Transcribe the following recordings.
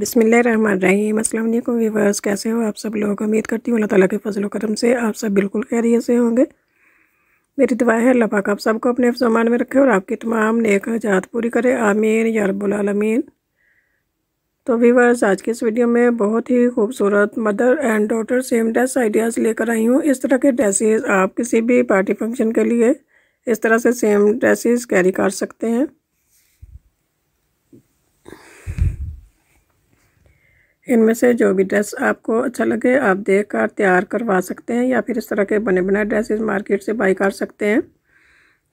बिसमीम अल्लाम वीवर्स कैसे हो आप सब लोगों को उम्मीद करती हूँ अल्लाह ताली के फजल करम से आप सब बिल्कुल खैरियत से होंगे मेरी दुआ है अल्लाह पाक आप सबको अपने सामान में रखे और आपकी तमाम नेक हजात पूरी करे आमीन रबालमीन तो वीवर्स आज के इस वीडियो में बहुत ही खूबसूरत mother and daughter same dress ideas लेकर आई हूँ इस तरह के ड्रेसेस आप किसी भी पार्टी फंक्शन के लिए इस तरह से सेम ड्रेसेस कैरी कर सकते हैं इनमें से जो भी ड्रेस आपको अच्छा लगे आप देख कर तैयार करवा सकते हैं या फिर इस तरह के बने बनाए ड्रेसेस मार्केट से बाई कर सकते हैं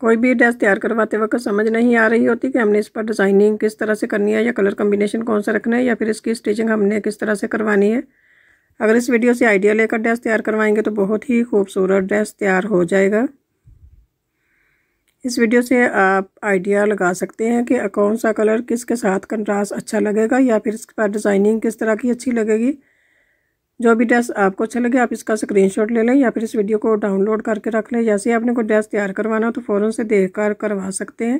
कोई भी ड्रेस तैयार करवाते वक्त समझ नहीं आ रही होती कि हमने इस पर डिज़ाइनिंग किस तरह से करनी है या कलर कम्बिनेशन कौन सा रखना है या फिर इसकी स्टिचिंग हमने किस तरह से करवानी है अगर इस वीडियो से आइडिया लेकर ड्रेस तैयार करवाएंगे तो बहुत ही खूबसूरत ड्रेस तैयार हो जाएगा इस वीडियो से आप आइडिया लगा सकते हैं कि कौन सा कलर किसके साथ कंट्रास्ट अच्छा लगेगा या फिर इसके पर डिज़ाइनिंग किस तरह की अच्छी लगेगी जो भी ड्रेस आपको अच्छा लगे आप इसका स्क्रीनशॉट ले लें या फिर इस वीडियो को डाउनलोड करके रख लें जैसे आपने कोई ड्रेस तैयार करवाना हो तो फ़ौरन से देख कर करवा सकते हैं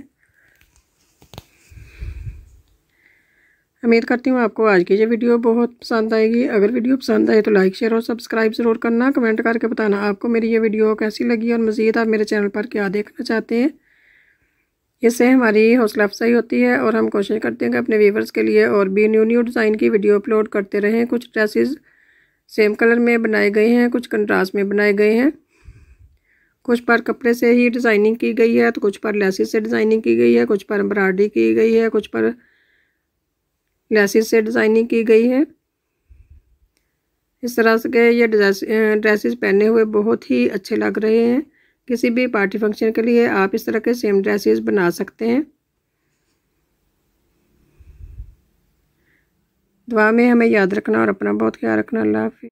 उम्मीद करती हूँ आपको आज की ये वीडियो बहुत पसंद आएगी अगर वीडियो पसंद आए तो लाइक शेयर और सब्सक्राइब ज़रूर करना कमेंट करके बताना आपको मेरी ये वीडियो कैसी लगी और मज़ीद आप मेरे चैनल पर क्या देखना चाहते हैं इससे हमारी हौसला अफजाई होती है और हम कोशिश करते हैं कि अपने व्यूवर्स के लिए और भी न्यू न्यू डिज़ाइन की वीडियो अपलोड करते रहें कुछ ड्रेसेस सेम कलर में बनाए गए हैं कुछ कंट्रास्ट में बनाए गए हैं कुछ पर कपड़े से ही डिज़ाइनिंग की गई है तो कुछ पर लेसिस से डिज़ाइनिंग की गई है कुछ पर एम्ब्रॉयडरी की गई है कुछ पर ड्रेसिस से डिज़ाइनिंग की गई है इस तरह से के ये ड्रेसिस पहने हुए बहुत ही अच्छे लग रहे हैं किसी भी पार्टी फंक्शन के लिए आप इस तरह के सेम ड्रेसिस बना सकते हैं दुआ में हमें याद रखना और अपना बहुत ख्याल रखना अल्लाह हाफि